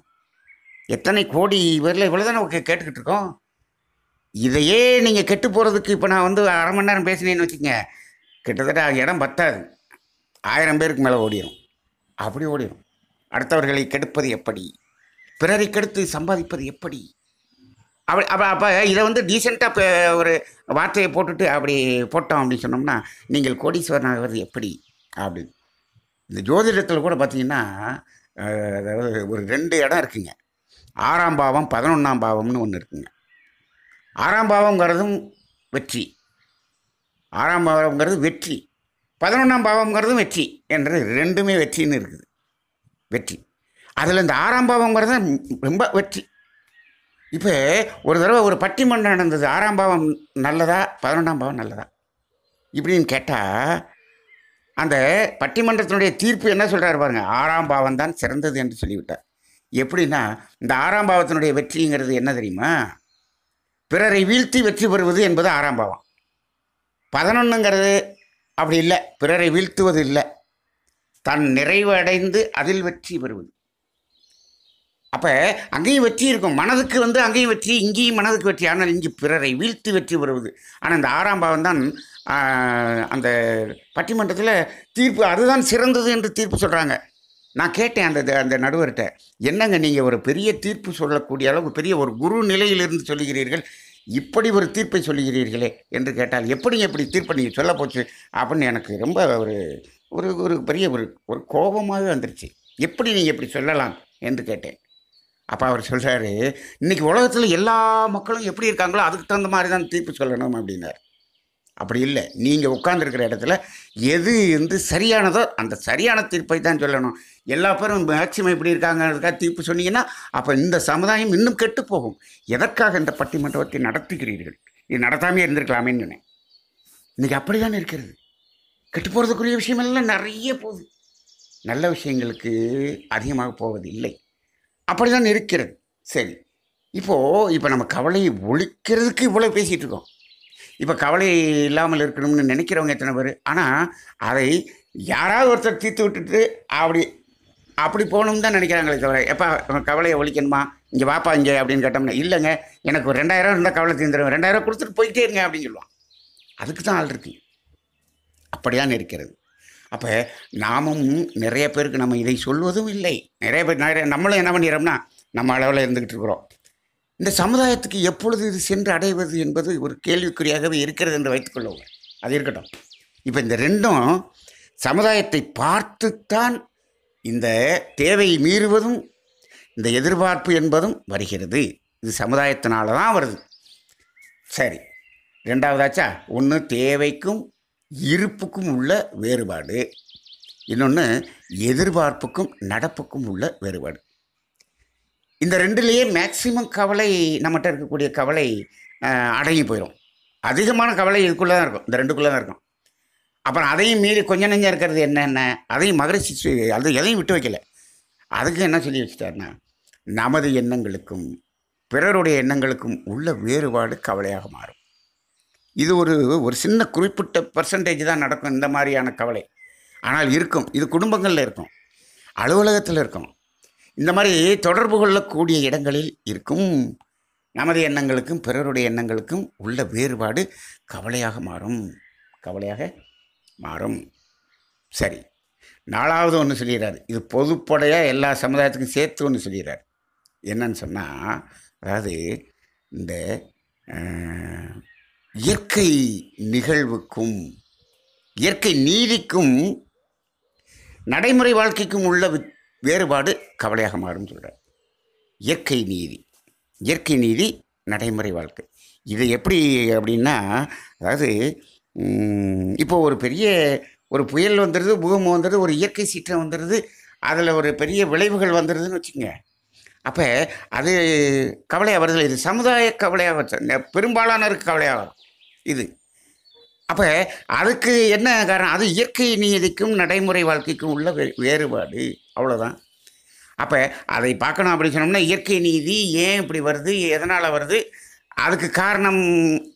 எத்தனை கோடி பேரில் இவ்வளோ தானே கேட்டுக்கிட்டு இருக்கோம் இதையே நீங்கள் கெட்டு போகிறதுக்கு இப்போ நான் வந்து அரை மணி நேரம் பேசினேன்னு வச்சுக்கோங்க கிட்டத்தட்ட இடம் பத்தாது ஆயிரம் பேருக்கு மேலே ஓடிடும் அப்படி ஓடிடும் அடுத்தவர்களை கெடுப்பது எப்படி பிறரை கெடுத்து சம்பாதிப்பது எப்படி அப்படி அப்போ அப்போ இதை வந்து டீசெண்டாக ஒரு வார்த்தையை போட்டுட்டு அப்படி போட்டோம் அப்படின்னு சொன்னோம்னா நீங்கள் கோடீஸ்வரன் ஆகிறது எப்படி அப்படின்னு இந்த ஜோதிடத்தில் கூட பார்த்தீங்கன்னா அதாவது ஒரு ரெண்டு இடம் இருக்குங்க ஆறாம் பாவம் பதினொன்றாம் பாவம்னு ஒன்று இருக்குங்க ஆறாம் பாவங்கிறதும் வெற்றி ஆறாம் பாவங்கிறது வெற்றி பதினொன்றாம் பாவங்கிறதும் வெற்றி என்றது ரெண்டுமே வெற்றின்னு இருக்குது வெற்றி அதில் இந்த ஆறாம் பாவங்கிறது ரொம்ப வெற்றி இப்போ ஒரு தடவை ஒரு பட்டிமன்றம் நடந்தது ஆறாம் பாவம் நல்லதா பதினொன்றாம் பாவம் நல்லதா இப்படின்னு கேட்டால் அந்த பட்டிமன்றத்தினுடைய தீர்ப்பு என்ன சொல்கிறாரு பாருங்க ஆறாம் பாவம் தான் சிறந்தது என்று சொல்லிவிட்டார் எப்படின்னா இந்த ஆறாம் பாவத்தினுடைய வெற்றிங்கிறது என்ன தெரியுமா பிறரை வீழ்த்தி வெற்றி பெறுவது என்பது ஆறாம் பாவம் பதினொன்றுங்கிறது அப்படி இல்லை பிறரை வீழ்த்துவது இல்லை தன் நிறைவடைந்து அதில் வெற்றி பெறுவது அப்போ அங்கேயும் வெற்றி இருக்கும் மனதுக்கு வந்து அங்கேயும் வெற்றி இங்கேயும் மனதுக்கு வெற்றி ஆனால் இங்கு பிறரை வீழ்த்து வெற்றி பெறுவது ஆனால் இந்த ஆறாம் பாவம் தான் அந்த பட்டிமன்றத்தில் தீர்ப்பு அதுதான் சிறந்தது என்று தீர்ப்பு சொல்கிறாங்க நான் கேட்டேன் அந்த அந்த நடுவர்கிட்ட என்னங்க நீங்கள் ஒரு பெரிய தீர்ப்பு சொல்லக்கூடிய அளவு பெரிய ஒரு குரு நிலையிலிருந்து சொல்லுகிறீர்கள் இப்படி ஒரு தீர்ப்பை சொல்லுகிறீர்களே என்று கேட்டால் எப்படிங்க எப்படி தீர்ப்பை நீங்கள் சொல்ல போச்சு அப்படின்னு எனக்கு ரொம்ப ஒரு ஒரு ஒரு பெரிய ஒரு ஒரு கோபமாகவே வந்துருச்சு எப்படி நீங்கள் இப்படி சொல்லலாம் என்று கேட்டேன் அப்போ அவர் சொல்கிறாரு இன்றைக்கி உலகத்தில் எல்லா மக்களும் எப்படி இருக்காங்களோ அதுக்கு தகுந்த மாதிரி தான் தீர்ப்பு சொல்லணும் அப்படின்னார் அப்படி இல்லை நீங்கள் உட்காந்துருக்கிற இடத்துல எது வந்து சரியானதோ அந்த சரியான தீர்ப்பை தான் சொல்லணும் எல்லா பேரும் மேக்சிமம் எப்படி இருக்காங்கிறதுக்காக தீர்ப்பு சொன்னீங்கன்னா அப்போ இந்த சமுதாயம் இன்னும் கெட்டு போகும் எதற்காக இந்த பட்டிமன்றத்தை நடத்துகிறீர்கள் இது நடத்தாமே இருந்திருக்கலாமேன்னு சொன்னேன் இன்றைக்கி அப்படி தான் இருக்கிறது கெட்டு போகிறதுக்குரிய விஷயமெல்லாம் நிறைய போகுது நல்ல விஷயங்களுக்கு அதிகமாக போவது இல்லை அப்படி தான் இருக்கிறது சரி இப்போது இப்போ நம்ம கவலையை ஒழிக்கிறதுக்கு இவ்வளோ பேசிகிட்டு இருக்கோம் இப்போ கவலை இல்லாமல் இருக்கணும்னு நினைக்கிறவங்க எத்தனை பேர் ஆனால் அதை யாராவது ஒருத்தர் தீர்த்து விட்டுட்டு அப்படி அப்படி போகணும்னு தான் நினைக்கிறாங்களே தவிர எப்போ கவலையை ஒழிக்கணுமா இங்கே வாப்பா இங்கே அப்படின்னு கேட்டோம்னா இல்லைங்க எனக்கு ஒரு ரெண்டாயிரம் இருந்தால் கவலை தீர்ந்துடும் ரெண்டாயிரம் கொடுத்துட்டு போயிட்டே இருங்க அப்படின்னு சொல்லுவான் அதுக்கு தான் ஆள் இருக்குது அப்படிதான் இருக்கிறது அப்போ நாமும் நிறைய பேருக்கு நம்ம இதை சொல்வதும் இல்லை நிறைய பேர் நிறைய நம்மளும் என்ன பண்ணிடுறோம்னா நம்ம அளவில் இருந்துக்கிட்டு இருக்கிறோம் இந்த சமுதாயத்துக்கு எப்பொழுது இது சென்று அடைவது என்பது ஒரு கேள்விக்குறியாகவே இருக்கிறது என்று வைத்துக்கொள்வோம் அது இருக்கட்டும் இப்போ இந்த ரெண்டும் சமுதாயத்தை பார்த்துத்தான் இந்த தேவையை மீறுவதும் இந்த எதிர்பார்ப்பு என்பதும் வருகிறது இது சமுதாயத்தினால தான் வருது சரி ரெண்டாவதாச்சா ஒன்று தேவைக்கும் இருப்புக்கும் உள்ள வேறுபாடு இன்னொன்று எதிர்பார்ப்புக்கும் நடப்புக்கும் உள்ள வேறுபாடு இந்த ரெண்டுலேயே மேக்சிமம் கவலை நம்மகிட்ட இருக்கக்கூடிய கவலை அடங்கி போயிடும் அதிகமான கவலை இதுக்குள்ளே தான் இருக்கும் இந்த ரெண்டுக்குள்ளே தான் இருக்கும் அப்புறம் அதையும் மீறி கொஞ்சம் நெஞ்சம் இருக்கிறது என்னென்ன அதையும் மகிழ்ச்சி அது எதையும் விட்டு வைக்கல அதுக்கு என்ன சொல்லி வச்சுட்டாருன்னா நமது எண்ணங்களுக்கும் பிறருடைய எண்ணங்களுக்கும் உள்ள வேறுபாடு கவலையாக மாறும் இது ஒரு ஒரு சின்ன குறிப்பிட்ட பர்சன்டேஜ் தான் நடக்கும் இந்த மாதிரியான கவலை ஆனால் இருக்கும் இது குடும்பங்களில் இருக்கும் அலுவலகத்தில் இருக்கும் இந்த மாதிரி தொடர்பு கொள்ளக்கூடிய இடங்களில் இருக்கும் நமது எண்ணங்களுக்கும் பிறருடைய எண்ணங்களுக்கும் உள்ள வேறுபாடு கவலையாக மாறும் கவலையாக மாறும் சரி நாலாவது ஒன்று சொல்லிடுறாரு இது பொதுப்படையாக எல்லா சமுதாயத்துக்கும் சேர்த்து ஒன்று சொல்லிடுறார் என்னன்னு சொன்னால் அதாவது இந்த இயற்கை நிகழ்வுக்கும் இயற்கை நீதிக்கும் நடைமுறை வாழ்க்கைக்கும் உள்ள வேறுபாடு கவலையாக மாறும் சொல்கிறார் இயற்கை நீதி இயற்கை நீதி நடைமுறை வாழ்க்கை இது எப்படி அப்படின்னா அதாவது இப்போ ஒரு பெரிய ஒரு புயல் வந்துடுது பூகம் வந்துடுது ஒரு இயற்கை சீற்றம் வந்துடுது அதில் ஒரு பெரிய விளைவுகள் வந்துடுதுன்னு வச்சுக்கோங்க அப்போ அது கவலையாக வருது இது சமுதாய கவலையாக பெரும்பாலானருக்கு கவலையாகும் இது அப்போ அதுக்கு என்ன காரணம் அது இயற்கை நீதிக்கும் நடைமுறை வாழ்க்கைக்கும் உள்ள வேறுபாடு அவ்வளோதான் அப்போ அதை பார்க்கணும் அப்படின்னு சொன்னோம்னா இயற்கை நீதி ஏன் இப்படி வருது எதனால் வருது அதுக்கு காரணம்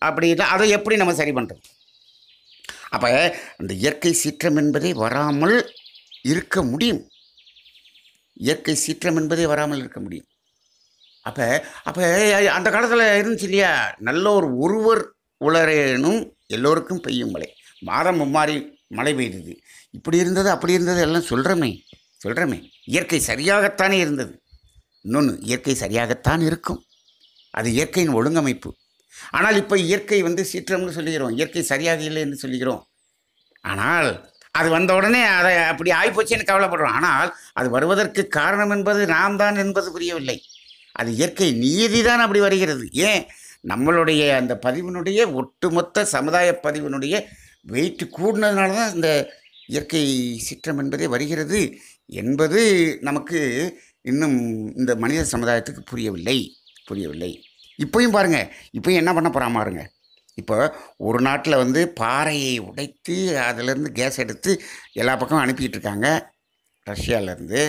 அப்படி இல்லை அதை எப்படி நம்ம சரி பண்ணுறது அப்போ அந்த இயற்கை சீற்றம் என்பதே வராமல் இருக்க முடியும் இயற்கை சீற்றம் என்பதே வராமல் இருக்க முடியும் அப்போ அப்போ அந்த காலத்தில் இருந்துச்சு இல்லையா நல்ல ஒரு ஒருவர் உளரேனும் எல்லோருக்கும் பெய்யும் மழை மாதம் மும்மாறி மழை பெய்தது இப்படி இருந்தது அப்படி இருந்தது எல்லாம் சொல்கிறோமே சொல்கிறோமே இயற்கை சரியாகத்தானே இருந்தது இன்னொன்று இயற்கை சரியாகத்தான் இருக்கும் அது இயற்கையின் ஒழுங்கமைப்பு ஆனால் இப்போ இயற்கை வந்து சீற்றம்னு சொல்லுகிறோம் இயற்கை சரியாக இல்லை என்று சொல்லுகிறோம் ஆனால் அது வந்த உடனே அதை அப்படி ஆகிப்போச்சுன்னு கவலைப்படுறோம் ஆனால் அது வருவதற்கு காரணம் என்பது நாம் தான் என்பது புரியவில்லை அது இயற்கை நீதி தான் அப்படி வருகிறது ஏன் நம்மளுடைய அந்த பதிவினுடைய ஒட்டுமொத்த சமுதாய பதிவினுடைய வெயிட் கூடினதுனால தான் இந்த இயற்கை சீற்றம் என்பதே வருகிறது என்பது நமக்கு இன்னும் இந்த மனித சமுதாயத்துக்கு புரியவில்லை புரியவில்லை இப்போயும் பாருங்கள் இப்போயும் என்ன பண்ண போகிறா பாருங்க இப்போ ஒரு நாட்டில் வந்து பாறையை உடைத்து அதிலேருந்து கேஸ் எடுத்து எல்லா பக்கமும் அனுப்பிக்கிட்டு இருக்காங்க ரஷ்யாவிலேருந்து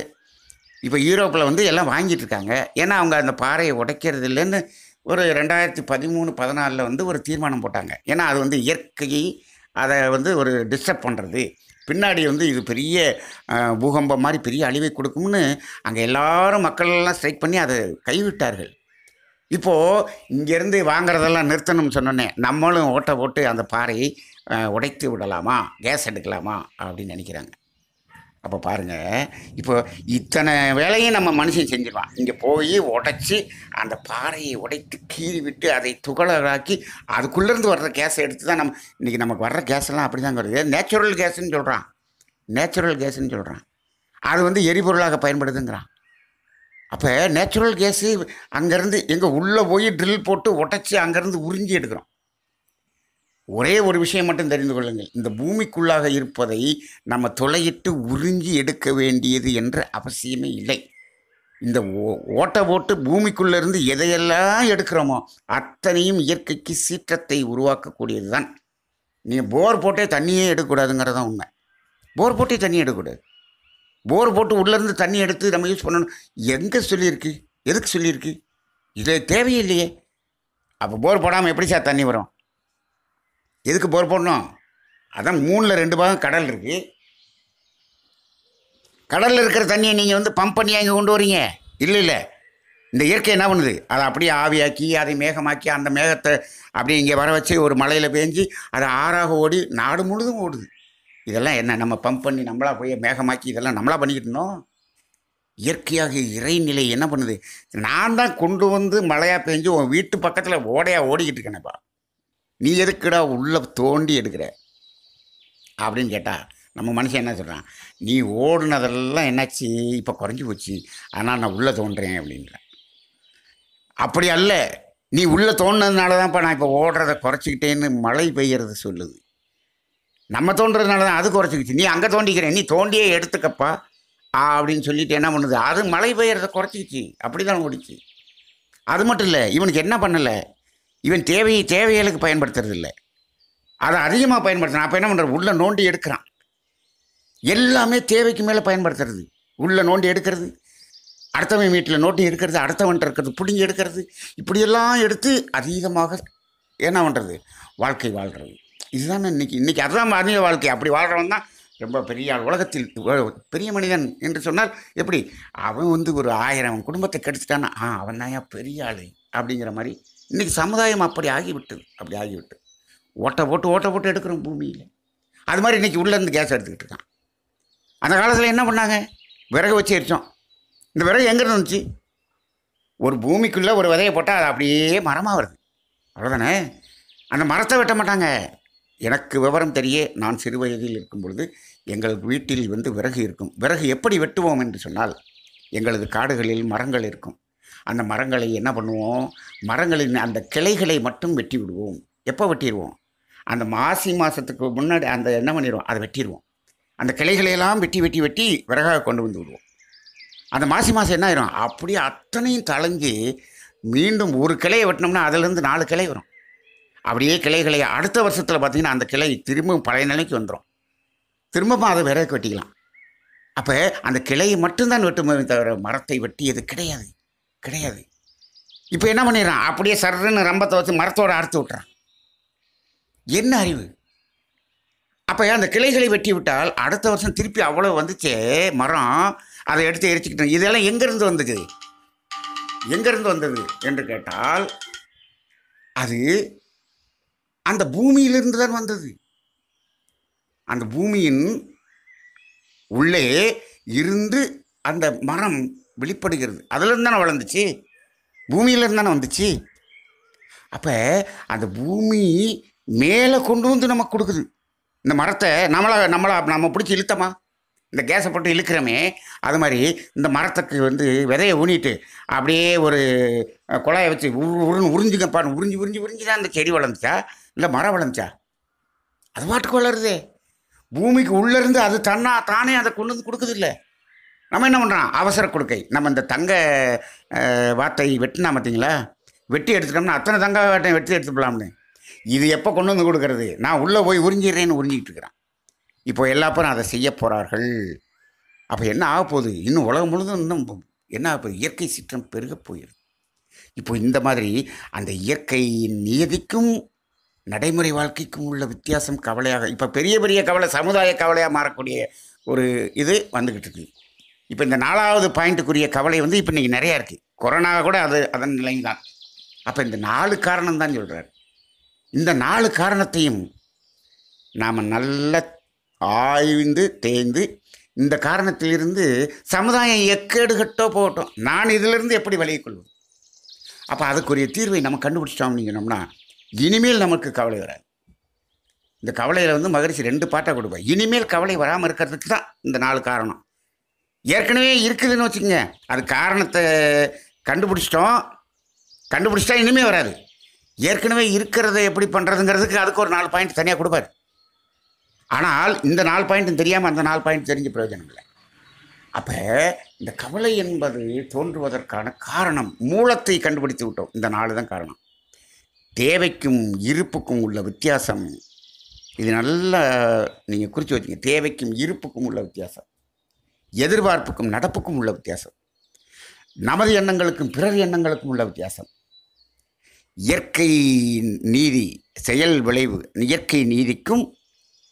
இப்போ யூரோப்பில் வந்து எல்லாம் வாங்கிட்டு இருக்காங்க ஏன்னா அவங்க அந்த பாறையை உடைக்கிறது இல்லைன்னு ஒரு ரெண்டாயிரத்தி பதிமூணு பதினாலில் வந்து ஒரு தீர்மானம் போட்டாங்க ஏன்னா அது வந்து இயற்கையை அதை வந்து ஒரு டிஸ்டர்ப் பண்ணுறது பின்னாடி வந்து இது பெரிய பூகம்பம் மாதிரி பெரிய அழிவை கொடுக்கும்னு அங்கே எல்லாரும் மக்கள்லாம் ஸ்ட்ரைக் பண்ணி அதை கைவிட்டார்கள் இப்போது இங்கேருந்து வாங்குறதெல்லாம் நிறுத்தணும்னு சொன்னோன்னே நம்மளும் ஓட்டை போட்டு அந்த பாறையை உடைத்து விடலாமா கேஸ் எடுக்கலாமா அப்படின்னு நினைக்கிறாங்க அப்போ பாருங்கள் இப்போ இத்தனை வேலையும் நம்ம மனுஷன் செஞ்சிடலாம் இங்கே போய் உடைச்சி அந்த பாறையை உடைத்து கீறி விட்டு அதை துகளாக்கி அதுக்குள்ளேருந்து வர்ற கேஸை எடுத்து தான் நம்ம இன்றைக்கி நமக்கு வர்ற கேஸெல்லாம் அப்படி தான் வருது நேச்சுரல் கேஸுன்னு சொல்கிறான் நேச்சுரல் கேஸுன்னு சொல்கிறான் அது வந்து எரிபொருளாக பயன்படுதுங்கிறான் அப்போ நேச்சுரல் கேஸு அங்கேருந்து எங்கே உள்ளே போய் ட்ரில் போட்டு உடைச்சி அங்கேருந்து உறிஞ்சி எடுக்கிறோம் ஒரே ஒரு விஷயம் மட்டும் தெரிந்து கொள்ளுங்கள் இந்த பூமிக்குள்ளாக இருப்பதை நம்ம தொலையிட்டு உறிஞ்சி எடுக்க வேண்டியது என்ற அவசியமே இல்லை இந்த ஓட்டை போட்டு பூமிக்குள்ளேருந்து எதையெல்லாம் எடுக்கிறோமோ அத்தனையும் இயற்கைக்கு சீற்றத்தை உருவாக்கக்கூடியது தான் நீங்கள் போர் போட்டே தண்ணியே எடுக்கக்கூடாதுங்கிறது தான் உண்மை போர் போட்டே தண்ணி எடுக்கக்கூடாது போர் போட்டு உள்ளேருந்து தண்ணி எடுத்து நம்ம யூஸ் பண்ணணும் எங்கே சொல்லியிருக்கு எதுக்கு சொல்லியிருக்கு இது தேவையில்லையே அப்போ போர் போடாமல் எப்படி சார் தண்ணி வரும் எதுக்கு போர் போடணும் அதான் மூணில் ரெண்டு பாகம் கடல் இருக்குது கடலில் இருக்கிற தண்ணியை நீங்கள் வந்து பம்ப் பண்ணி அங்கே கொண்டு வரீங்க இல்லை இல்லை இந்த இயற்கை என்ன பண்ணுது அதை அப்படியே ஆவியாக்கி அதை மேகமாக்கி அந்த மேகத்தை அப்படியே இங்கே வர வச்சு ஒரு மலையில் பேஞ்சு அதை ஆறாக ஓடி நாடு முழுதும் ஓடுது இதெல்லாம் என்ன நம்ம பம்ப் பண்ணி நம்மளாக போய் மேகமாக்கி இதெல்லாம் நம்மளாக பண்ணிக்கிட்டோம் இயற்கையாக இறைநிலை என்ன பண்ணுது நான் தான் கொண்டு வந்து மழையாக பெஞ்சு உன் வீட்டு பக்கத்தில் ஓடையாக ஓடிக்கிட்டு இருக்கேனேப்பா நீ எதுக்குடா உள்ளே தோண்டி எடுக்கிற அப்படின்னு கேட்டால் நம்ம மனுஷன் என்ன சொல்கிறான் நீ ஓடுனதெல்லாம் என்னாச்சு இப்போ குறைஞ்சி போச்சு ஆனால் நான் உள்ளே தோன்றேன் அப்படின்ற அப்படி அல்ல நீ உள்ளே தோணுனதுனால தான் இப்போ நான் இப்போ ஓடுறத குறைச்சிக்கிட்டேன்னு மழை பெய்யறது சொல்லுது நம்ம தோன்றதுனால தான் அது குறைச்சிக்கிச்சு நீ அங்கே தோண்டிக்கிறேன் நீ தோண்டியே எடுத்துக்கப்பா அப்படின்னு சொல்லிட்டு என்ன பண்ணுது அது மழை பெய்கிறத குறைச்சிக்கிச்சு அப்படி தான் ஓடிச்சு அது மட்டும் இல்லை இவனுக்கு என்ன பண்ணலை இவன் தேவையை தேவைகளுக்கு பயன்படுத்துறதில்லை அதை அதிகமாக பயன்படுத்தினா அப்போ என்ன பண்ணுறது உள்ளே நோண்டி எடுக்கிறான் எல்லாமே தேவைக்கு மேலே பயன்படுத்துறது உள்ளே நோண்டி எடுக்கிறது அடுத்தவன் வீட்டில் நோட்டி எடுக்கிறது அடுத்தவன்ட்டு இருக்கிறது பிடிங்கி எடுக்கிறது இப்படியெல்லாம் எடுத்து அதீதமாக என்ன பண்ணுறது வாழ்க்கை வாழ்கிறது இதுதான் இன்றைக்கி இன்றைக்கி அதுதான் அதிக வாழ்க்கை அப்படி வாழ்கிறவன் தான் ரொம்ப பெரிய ஆள் உலகத்தில் பெரிய மனிதன் என்று சொன்னால் எப்படி அவன் வந்து ஒரு ஆயிரம் குடும்பத்தை கெடுத்துட்டானா ஆ அவன் தான் பெரிய ஆள் அப்படிங்கிற மாதிரி இன்றைக்கி சமுதாயம் அப்படி ஆகிவிட்டது அப்படி ஆகிவிட்டது ஓட்டை போட்டு ஓட்டை போட்டு எடுக்கிறோம் பூமியில் அது மாதிரி இன்றைக்கி உள்ளேருந்து கேஸ் எடுத்துக்கிட்டு இருக்கான் அந்த காலத்தில் என்ன பண்ணாங்க விறகு வச்சு எரிச்சோம் இந்த விறகு எங்கே இருந்துச்சு ஒரு பூமிக்குள்ளே ஒரு விதையை போட்டால் அது அப்படியே மரமாக வருது அவ்வளோதானே அந்த மரத்தை வெட்ட மாட்டாங்க எனக்கு விவரம் தெரிய நான் சிறு வயதில் இருக்கும் பொழுது எங்கள் வீட்டில் வந்து விறகு இருக்கும் விறகு எப்படி வெட்டுவோம் என்று சொன்னால் எங்களது காடுகளில் மரங்கள் இருக்கும் அந்த மரங்களை என்ன பண்ணுவோம் மரங்களின் அந்த கிளைகளை மட்டும் வெட்டி விடுவோம் எப்போ வெட்டிடுவோம் அந்த மாசி மாதத்துக்கு முன்னாடி அந்த என்ன பண்ணிடுவோம் அதை வெட்டிடுவோம் அந்த கிளைகளையெல்லாம் வெட்டி வெட்டி வெட்டி விறகாக கொண்டு வந்து விடுவோம் அந்த மாசி மாதம் என்ன ஆயிரும் அப்படியே அத்தனையும் தளைஞ்சு மீண்டும் ஒரு கிளையை வெட்டினோம்னா அதுலேருந்து நாலு கிளை வரும் அப்படியே கிளைகளை அடுத்த வருஷத்தில் பார்த்திங்கன்னா அந்த கிளை திரும்பவும் பழைய நிலைக்கு வந்துடும் திரும்பவும் அதை விறகு வெட்டிக்கலாம் அப்போ அந்த கிளையை மட்டும்தான் வெட்டுமே தவிர மரத்தை வெட்டியது கிடையாது கிடையாது இப்போ என்ன பண்ணிடுறான் அப்படியே சர்றன்னு ரம்பத்தை வச்சு மரத்தோடு அறுத்து விட்றான் என்ன அறிவு அப்போ அந்த கிளைகளை வெட்டி விட்டால் அடுத்த வருஷம் திருப்பி அவ்வளோ வந்துச்சே மரம் அதை எடுத்து எரிச்சுக்கிட்டோம் இதெல்லாம் எங்கேருந்து வந்தது எங்கேருந்து வந்தது என்று கேட்டால் அது அந்த பூமியிலிருந்து தான் வந்தது அந்த பூமியின் உள்ளே இருந்து அந்த மரம் வெளிப்படுகிறது அதிலிருந்து தானே வளர்ந்துச்சு பூமியிலேருந்து தானே வந்துச்சு அப்போ அந்த பூமி மேலே கொண்டு வந்து நமக்கு கொடுக்குது இந்த மரத்தை நம்மளை நம்மளை நம்ம பிடிச்சி இழுத்தமா இந்த கேஸை போட்டு இழுக்கிறோமே அது மாதிரி இந்த மரத்துக்கு வந்து விதையை ஊனிட்டு அப்படியே ஒரு குழாயை வச்சு உருன்னு உறிஞ்சுங்கப்பான்னு உறிஞ்சி உறிஞ்சி உறிஞ்சி தான் அந்த செடி வளர்ந்துச்சா இல்லை மரம் வளர்ந்துச்சா அது பாட்டுக்கு வளருது பூமிக்கு உள்ளேருந்து அது தன்னா தானே அதை கொண்டு வந்து கொடுக்குது இல்லை நம்ம என்ன பண்ணுறோம் அவசர கொடுக்கை நம்ம இந்த தங்க வார்த்தை வெட்டினா பார்த்தீங்களா வெட்டி எடுத்துட்டோம்னா அத்தனை தங்க வார்த்தையும் வெட்டி எடுத்துக்கலாம்னு இது எப்போ கொண்டு வந்து கொடுக்கறது நான் உள்ளே போய் உறிஞ்சிடுறேன்னு உறிஞ்சிக்கிட்டு இருக்கிறான் இப்போ எல்லா பேரும் அதை செய்ய போகிறார்கள் அப்போ என்ன ஆக போகுது இன்னும் உலகம் முழுதும் இன்னும் என்ன ஆக போகுது இயற்கை சீற்றம் பெருக போயிடுது இப்போ இந்த மாதிரி அந்த இயற்கையின் நியதிக்கும் நடைமுறை வாழ்க்கைக்கும் உள்ள வித்தியாசம் கவலையாக இப்போ பெரிய பெரிய கவலை சமுதாய கவலையாக மாறக்கூடிய ஒரு இது வந்துக்கிட்டு இருக்குது இப்போ இந்த நாலாவது பாயிண்ட்டுக்குரிய கவலை வந்து இப்போ இன்றைக்கி நிறையா இருக்குது கொரோனா கூட அது அதன் நிலை தான் அப்போ இந்த நாலு காரணம் தான் சொல்கிறார் இந்த நாலு காரணத்தையும் நாம் நல்ல ஆய்ந்து தேய்ந்து இந்த காரணத்திலிருந்து சமுதாயம் எக்கேடு கட்டோ போகட்டும் நான் இதிலிருந்து எப்படி விலகி கொள்வது அப்போ அதுக்குரிய தீர்வை நம்ம கண்டுபிடிச்சிட்டோம் அப்படிங்கிறோம்னா இனிமேல் நமக்கு கவலை வராது இந்த கவலையில் வந்து மகிழ்ச்சி ரெண்டு பாட்டாக கொடுப்பேன் இனிமேல் கவலை வராமல் இருக்கிறதுக்கு தான் இந்த நாலு காரணம் ஏற்கனவே இருக்குதுன்னு வச்சுக்கோங்க அது காரணத்தை கண்டுபிடிச்சிட்டோம் கண்டுபிடிச்சிட்டா இனிமே வராது ஏற்கனவே இருக்கிறத எப்படி பண்ணுறதுங்கிறதுக்கு அதுக்கு ஒரு நாலு பாயிண்ட் தனியாக கொடுப்பார் ஆனால் இந்த நாலு பாயிண்ட் தெரியாமல் அந்த நாலு பாயிண்ட் தெரிஞ்ச பிரயோஜனம் இல்லை அப்போ இந்த கவலை என்பது தோன்றுவதற்கான காரணம் மூலத்தை கண்டுபிடித்து விட்டோம் இந்த நாலு தான் காரணம் தேவைக்கும் இருப்புக்கும் உள்ள வித்தியாசம் இது நல்லா நீங்கள் குறித்து வச்சுங்க தேவைக்கும் இருப்புக்கும் உள்ள வித்தியாசம் எதிர்பார்ப்புக்கும் நடப்புக்கும் உள்ள வித்தியாசம் நமது எண்ணங்களுக்கும் பிறர் எண்ணங்களுக்கும் உள்ள வித்தியாசம் இயற்கை நீதி செயல் விளைவு இயற்கை நீதிக்கும்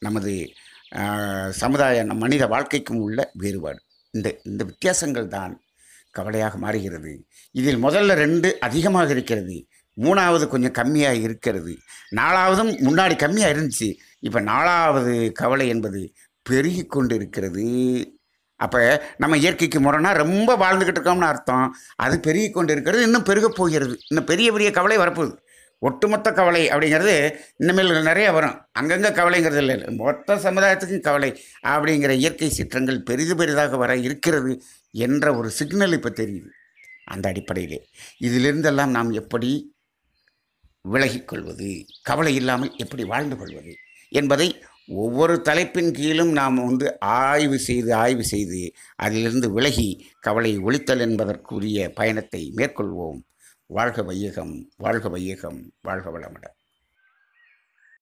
நமது சமுதாய மனித வாழ்க்கைக்கும் உள்ள வேறுபாடு இந்த இந்த வித்தியாசங்கள் தான் கவலையாக மாறுகிறது இதில் முதல்ல ரெண்டு அதிகமாக இருக்கிறது மூணாவது கொஞ்சம் கம்மியாக இருக்கிறது நாலாவதும் முன்னாடி கம்மியாக இருந்துச்சு இப்போ நாலாவது கவலை என்பது பெருகி கொண்டு இருக்கிறது அப்போ நம்ம இயற்கைக்கு முரணாக ரொம்ப வாழ்ந்துக்கிட்டு இருக்கோம்னு அர்த்தம் அது பெருகி கொண்டு இருக்கிறது இன்னும் பெருக போகிறது இன்னும் பெரிய பெரிய கவலை வரப்போகுது ஒட்டுமொத்த கவலை அப்படிங்கிறது இனிமேல் நிறைய வரும் அங்கங்கே கவலைங்கிறது இல்லை மொத்த சமுதாயத்துக்கும் கவலை அப்படிங்கிற இயற்கை சீற்றங்கள் பெரிது பெரிதாக வர இருக்கிறது என்ற ஒரு சிக்னல் இப்போ தெரியுது அந்த அடிப்படையிலே இதிலிருந்தெல்லாம் நாம் எப்படி விலகிக்கொள்வது கவலை இல்லாமல் எப்படி வாழ்ந்து கொள்வது என்பதை ஒவ்வொரு தலைப்பின் கீழும் நாம் வந்து ஆய்வு செய்து ஆய்வு செய்து அதிலிருந்து விலகி கவலை ஒழித்தல் என்பதற்குரிய பயணத்தை மேற்கொள்வோம் வாழ்க வையகம் வாழ்க வையகம் வாழ்க வளமுடன்